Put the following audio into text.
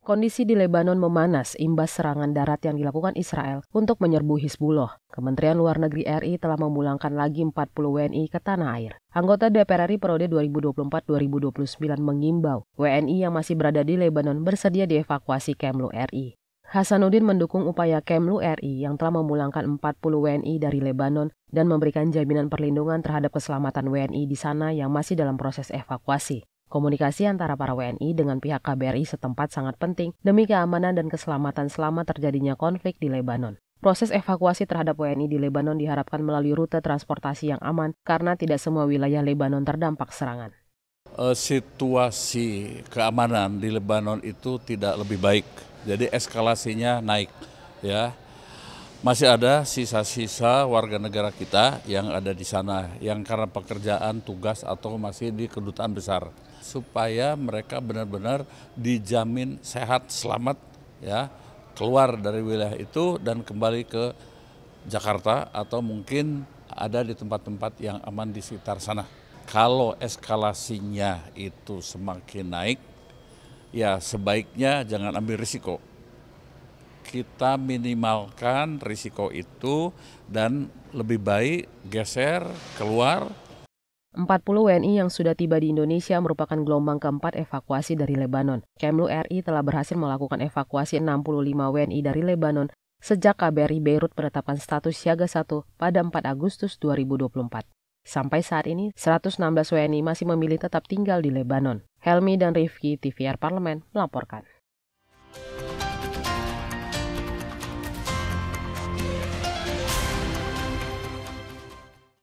Kondisi di Lebanon memanas imbas serangan darat yang dilakukan Israel untuk menyerbu Hizbullah. Kementerian Luar Negeri RI telah memulangkan lagi 40 WNI ke tanah air. Anggota DPR RI periode 2024-2029 mengimbau WNI yang masih berada di Lebanon bersedia dievakuasi Kemlu RI. Hasanuddin mendukung upaya Kemlu RI yang telah memulangkan 40 WNI dari Lebanon dan memberikan jaminan perlindungan terhadap keselamatan WNI di sana yang masih dalam proses evakuasi. Komunikasi antara para WNI dengan pihak KBRI setempat sangat penting demi keamanan dan keselamatan selama terjadinya konflik di Lebanon. Proses evakuasi terhadap WNI di Lebanon diharapkan melalui rute transportasi yang aman karena tidak semua wilayah Lebanon terdampak serangan. Eh, situasi keamanan di Lebanon itu tidak lebih baik, jadi eskalasinya naik, ya masih ada sisa-sisa warga negara kita yang ada di sana yang karena pekerjaan, tugas atau masih di kedutaan besar supaya mereka benar-benar dijamin sehat, selamat ya, keluar dari wilayah itu dan kembali ke Jakarta atau mungkin ada di tempat-tempat yang aman di sekitar sana. Kalau eskalasinya itu semakin naik, ya sebaiknya jangan ambil risiko kita minimalkan risiko itu dan lebih baik geser keluar 40 WNI yang sudah tiba di Indonesia merupakan gelombang keempat evakuasi dari Lebanon. Kemlu RI telah berhasil melakukan evakuasi 65 WNI dari Lebanon sejak KBRI Beirut menetapkan status siaga 1 pada 4 Agustus 2024. Sampai saat ini, 116 WNI masih memilih tetap tinggal di Lebanon. Helmi dan Rifki, TVR Parlemen, melaporkan.